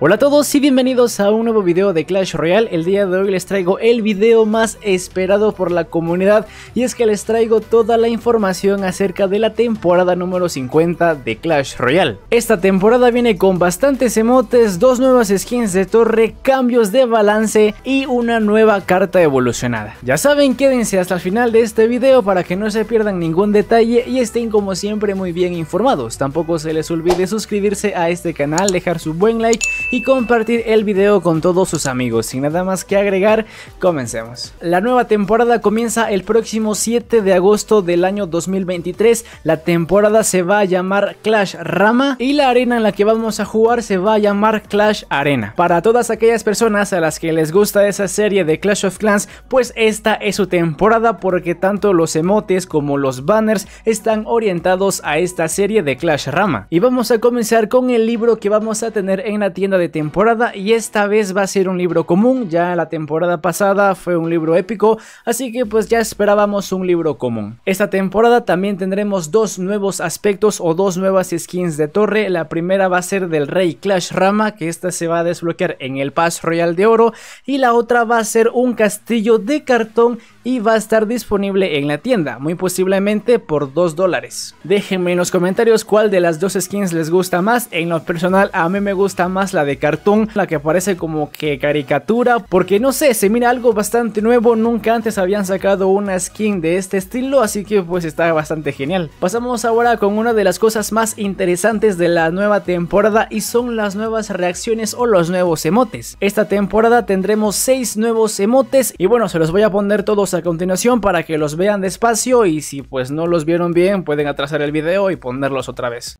Hola a todos y bienvenidos a un nuevo video de Clash Royale, el día de hoy les traigo el video más esperado por la comunidad y es que les traigo toda la información acerca de la temporada número 50 de Clash Royale. Esta temporada viene con bastantes emotes, dos nuevas skins de torre, cambios de balance y una nueva carta evolucionada. Ya saben quédense hasta el final de este video para que no se pierdan ningún detalle y estén como siempre muy bien informados, tampoco se les olvide suscribirse a este canal, dejar su buen like y compartir el video con todos sus amigos. Sin nada más que agregar, comencemos. La nueva temporada comienza el próximo 7 de agosto del año 2023. La temporada se va a llamar Clash Rama y la arena en la que vamos a jugar se va a llamar Clash Arena. Para todas aquellas personas a las que les gusta esa serie de Clash of Clans, pues esta es su temporada porque tanto los emotes como los banners están orientados a esta serie de Clash Rama. Y vamos a comenzar con el libro que vamos a tener en la tienda de temporada y esta vez va a ser un libro común, ya la temporada pasada fue un libro épico, así que pues ya esperábamos un libro común. Esta temporada también tendremos dos nuevos aspectos o dos nuevas skins de torre, la primera va a ser del rey Clash Rama, que esta se va a desbloquear en el Pass Royal de Oro, y la otra va a ser un castillo de cartón y va a estar disponible en la tienda, muy posiblemente por 2 dólares. Déjenme en los comentarios cuál de las dos skins les gusta más, en lo personal a mí me gusta más la de cartón, la que aparece como que caricatura, porque no sé, se mira algo bastante nuevo, nunca antes habían sacado una skin de este estilo, así que pues está bastante genial. Pasamos ahora con una de las cosas más interesantes de la nueva temporada y son las nuevas reacciones o los nuevos emotes. Esta temporada tendremos 6 nuevos emotes y bueno, se los voy a poner todos a continuación para que los vean despacio y si pues no los vieron bien pueden atrasar el video y ponerlos otra vez.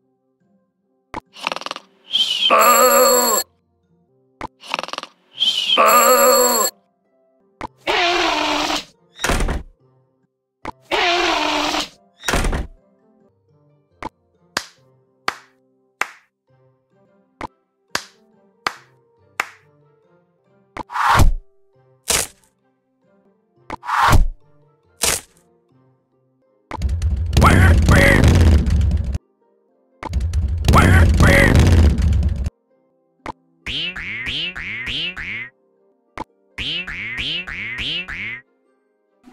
Ah.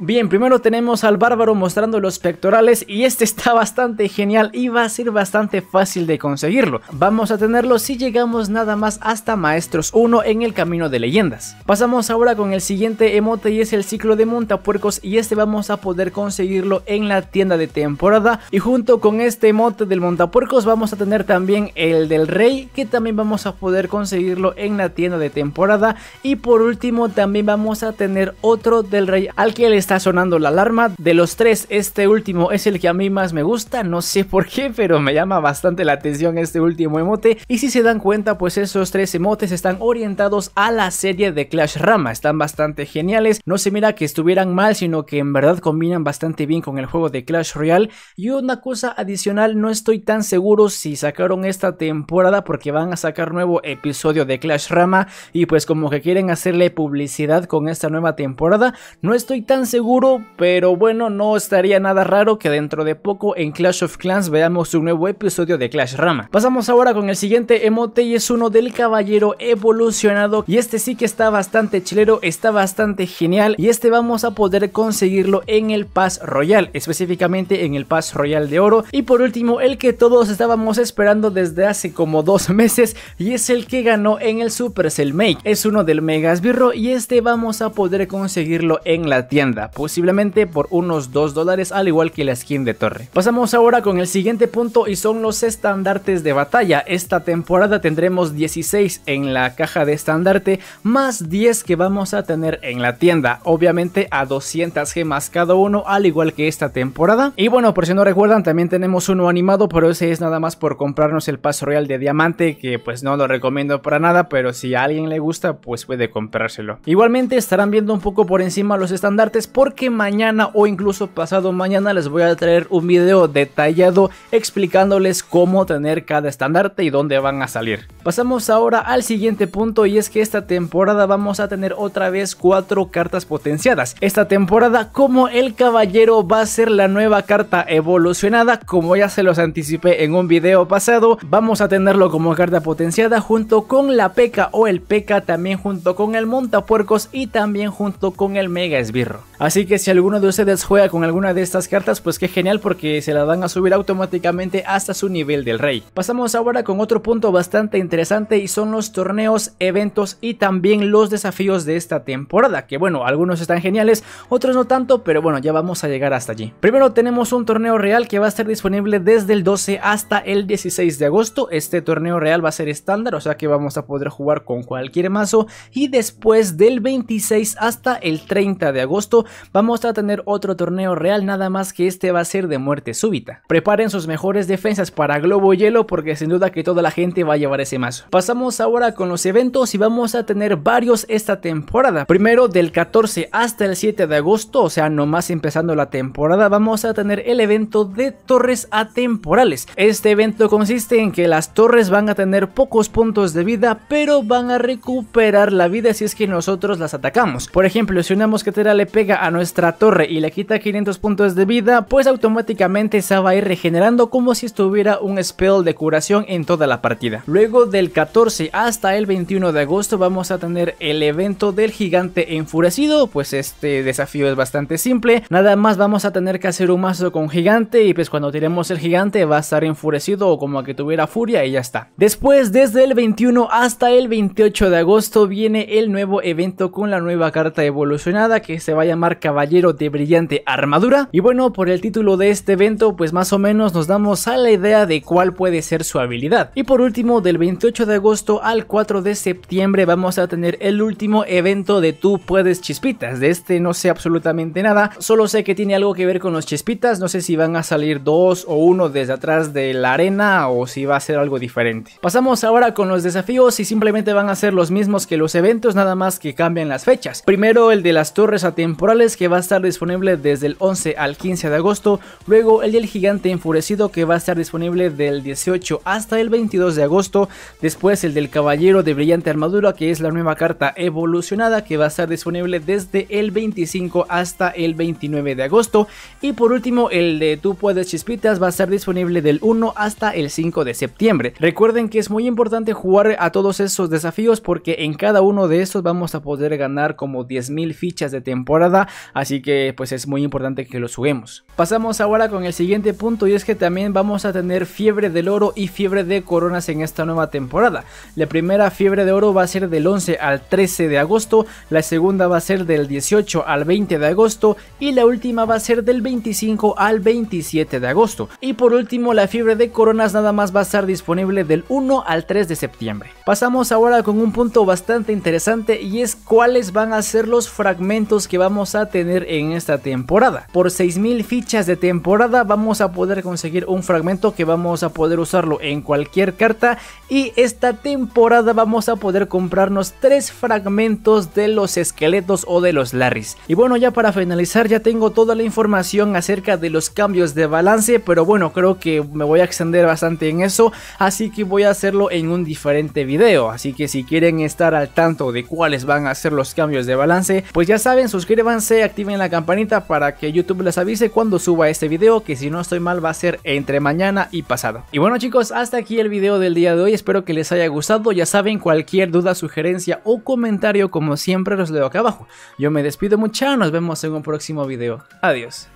Bien, primero tenemos al bárbaro mostrando los pectorales y este está bastante genial y va a ser bastante fácil de conseguirlo. Vamos a tenerlo si llegamos nada más hasta Maestros 1 en el camino de leyendas. Pasamos ahora con el siguiente emote y es el ciclo de montapuercos y este vamos a poder conseguirlo en la tienda de temporada y junto con este emote del montapuercos vamos a tener también el del rey que también vamos a poder conseguirlo en la tienda de temporada y por último también vamos a tener otro del rey al que le está sonando la alarma. De los tres, este último es el que a mí más me gusta, no sé por qué, pero me llama bastante la atención este último emote. Y si se dan cuenta, pues esos tres emotes están orientados a la serie de Clash Rama, están bastante geniales. No se mira que estuvieran mal, sino que en verdad combinan bastante bien con el juego de Clash Royale. Y una cosa adicional, no estoy tan seguro si sacaron esta temporada porque van a sacar nuevo episodio de Clash Rama y pues como que quieren hacerle publicidad con esta nueva temporada, no estoy tan seguro seguro, pero bueno, no estaría nada raro que dentro de poco en Clash of Clans veamos un nuevo episodio de Clash Rama. Pasamos ahora con el siguiente emote y es uno del caballero evolucionado y este sí que está bastante chilero, está bastante genial y este vamos a poder conseguirlo en el Pass Royal, específicamente en el Pass Royal de Oro y por último el que todos estábamos esperando desde hace como dos meses y es el que ganó en el Supercell Make, es uno del Mega Esbirro y este vamos a poder conseguirlo en la tienda posiblemente por unos 2 dólares al igual que la skin de torre. Pasamos ahora con el siguiente punto y son los estandartes de batalla. Esta temporada tendremos 16 en la caja de estandarte más 10 que vamos a tener en la tienda, obviamente a 200 gemas cada uno al igual que esta temporada. Y bueno, por si no recuerdan también tenemos uno animado pero ese es nada más por comprarnos el paso real de diamante que pues no lo recomiendo para nada pero si a alguien le gusta pues puede comprárselo. Igualmente estarán viendo un poco por encima los estandartes porque mañana o incluso pasado mañana les voy a traer un video detallado explicándoles cómo tener cada estandarte y dónde van a salir. Pasamos ahora al siguiente punto y es que esta temporada vamos a tener otra vez cuatro cartas potenciadas. Esta temporada como el caballero va a ser la nueva carta evolucionada como ya se los anticipé en un video pasado vamos a tenerlo como carta potenciada junto con la peca o el peca también junto con el montapuercos y también junto con el mega esbirro. Así que si alguno de ustedes juega con alguna de estas cartas, pues qué genial porque se la dan a subir automáticamente hasta su nivel del rey. Pasamos ahora con otro punto bastante interesante y son los torneos, eventos y también los desafíos de esta temporada, que bueno, algunos están geniales, otros no tanto, pero bueno, ya vamos a llegar hasta allí. Primero tenemos un torneo real que va a estar disponible desde el 12 hasta el 16 de agosto. Este torneo real va a ser estándar, o sea que vamos a poder jugar con cualquier mazo y después del 26 hasta el 30 de agosto vamos a tener otro torneo real nada más que este va a ser de muerte súbita. Preparen sus mejores defensas para Globo Hielo porque sin duda que toda la gente va a llevar ese mazo. Pasamos ahora con los eventos y vamos a tener varios esta temporada. Primero del 14 hasta el 7 de agosto, o sea nomás empezando la temporada, vamos a tener el evento de torres atemporales. Este evento consiste en que las torres van a tener pocos puntos de vida pero van a recuperar la vida si es que nosotros las atacamos. Por ejemplo, si una mosquetera le pega a nuestra torre y le quita 500 puntos de vida, pues automáticamente se va a ir regenerando como si estuviera un spell de curación en toda la partida. Luego del 14 hasta el 21 de agosto vamos a tener el evento del gigante enfurecido, pues este desafío es bastante simple, nada más vamos a tener que hacer un mazo con gigante y pues cuando tiremos el gigante va a estar enfurecido o como a que tuviera furia y ya está. Después desde el 21 hasta el 28 de agosto viene el nuevo evento con la nueva carta evolucionada que se va a llamar Caballero de Brillante Armadura. Y bueno, por el título de este evento, pues más o menos nos damos a la idea de cuál puede ser su habilidad. Y por último, del 28 de agosto al 4 de septiembre vamos a tener el último evento de Tú Puedes Chispitas. De este no sé absolutamente nada, solo sé que tiene algo que ver con los chispitas, no sé si van a salir dos o uno desde atrás de la arena o si va a ser algo diferente. Pasamos ahora con los desafíos y simplemente van a ser los mismos que los eventos, nada más que cambian las fechas. Primero el de las torres a atemporales que va a estar disponible desde el 11 al 15 de agosto, luego El del Gigante Enfurecido que va a estar disponible del 18 hasta el 22 de agosto, después el del Caballero de Brillante Armadura que es la nueva carta evolucionada que va a estar disponible desde el 25 hasta el 29 de agosto y por último el de Tú Puedes Chispitas va a estar disponible del 1 hasta el 5 de septiembre. Recuerden que es muy importante jugar a todos esos desafíos porque en cada uno de estos vamos a poder ganar como 10.000 fichas de temporada así que pues es muy importante que lo subamos. Pasamos ahora con el siguiente punto y es que también vamos a tener fiebre del oro y fiebre de coronas en esta nueva temporada. La primera fiebre de oro va a ser del 11 al 13 de agosto, la segunda va a ser del 18 al 20 de agosto y la última va a ser del 25 al 27 de agosto. Y por último la fiebre de coronas nada más va a estar disponible del 1 al 3 de septiembre. Pasamos ahora con un punto bastante interesante y es cuáles van a ser los fragmentos que vamos a a tener en esta temporada. Por 6.000 fichas de temporada vamos a poder conseguir un fragmento que vamos a poder usarlo en cualquier carta y esta temporada vamos a poder comprarnos 3 fragmentos de los esqueletos o de los Larrys. Y bueno, ya para finalizar ya tengo toda la información acerca de los cambios de balance, pero bueno, creo que me voy a extender bastante en eso, así que voy a hacerlo en un diferente video, así que si quieren estar al tanto de cuáles van a ser los cambios de balance, pues ya saben, suscríbanse activen la campanita para que YouTube les avise cuando suba este video, que si no estoy mal va a ser entre mañana y pasado. Y bueno chicos, hasta aquí el video del día de hoy, espero que les haya gustado, ya saben, cualquier duda, sugerencia o comentario como siempre los leo acá abajo. Yo me despido mucho, nos vemos en un próximo video. Adiós.